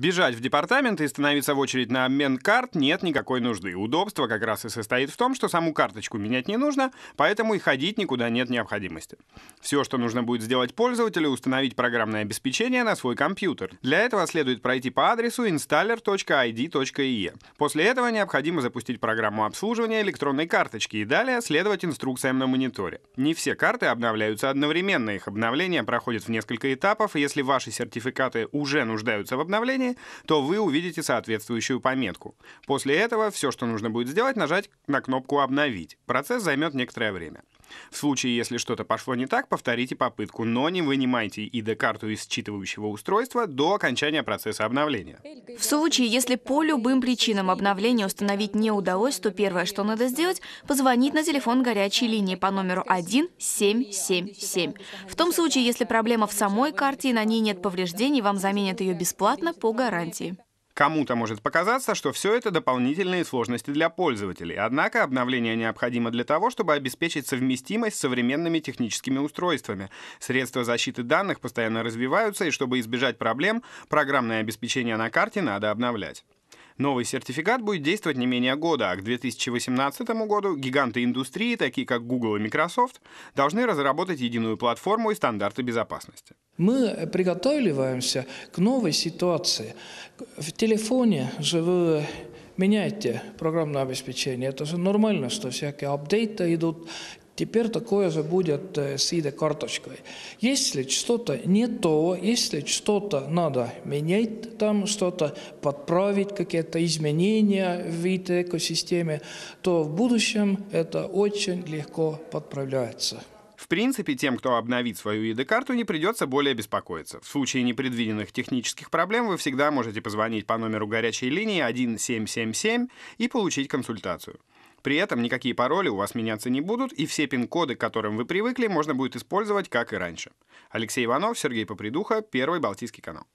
Бежать в департамент и становиться в очередь на обмен карт нет никакой нужды. Удобство как раз и состоит в том, что саму карточку менять не нужно, поэтому и ходить никуда нет необходимости. Все, что нужно будет сделать пользователю, установить программное обеспечение на свой компьютер. Для этого следует пройти по адресу installer.id.ie. После этого необходимо запустить программу обслуживания электронной карточки и далее следовать инструкциям на мониторе. Не все карты обновляются одновременно, их обновление проходит в несколько этапов, и если ваши сертификаты уже нуждаются в обновлении, то вы увидите соответствующую пометку. После этого все, что нужно будет сделать, нажать на кнопку «Обновить». Процесс займет некоторое время. В случае, если что-то пошло не так, повторите попытку, но не вынимайте ID-карту из считывающего устройства до окончания процесса обновления. В случае, если по любым причинам обновление установить не удалось, то первое, что надо сделать, позвонить на телефон горячей линии по номеру 1777. В том случае, если проблема в самой карте и на ней нет повреждений, вам заменят ее бесплатно по гарантии. Кому-то может показаться, что все это дополнительные сложности для пользователей, однако обновление необходимо для того, чтобы обеспечить совместимость с современными техническими устройствами. Средства защиты данных постоянно развиваются, и чтобы избежать проблем, программное обеспечение на карте надо обновлять. Новый сертификат будет действовать не менее года, а к 2018 году гиганты индустрии, такие как Google и Microsoft, должны разработать единую платформу и стандарты безопасности. Мы приготавливаемся к новой ситуации. В телефоне же вы меняете программное обеспечение. Это же нормально, что всякие апдейты идут, Теперь такое же будет э, с ID-карточкой. Если что-то не то, если что-то надо менять, там что-то подправить, какие-то изменения в IT-экосистеме, то в будущем это очень легко подправляется. В принципе, тем, кто обновит свою ID-карту, не придется более беспокоиться. В случае непредвиденных технических проблем вы всегда можете позвонить по номеру горячей линии 1777 и получить консультацию. При этом никакие пароли у вас меняться не будут, и все пин-коды, к которым вы привыкли, можно будет использовать, как и раньше. Алексей Иванов, Сергей Попридуха, Первый Балтийский канал.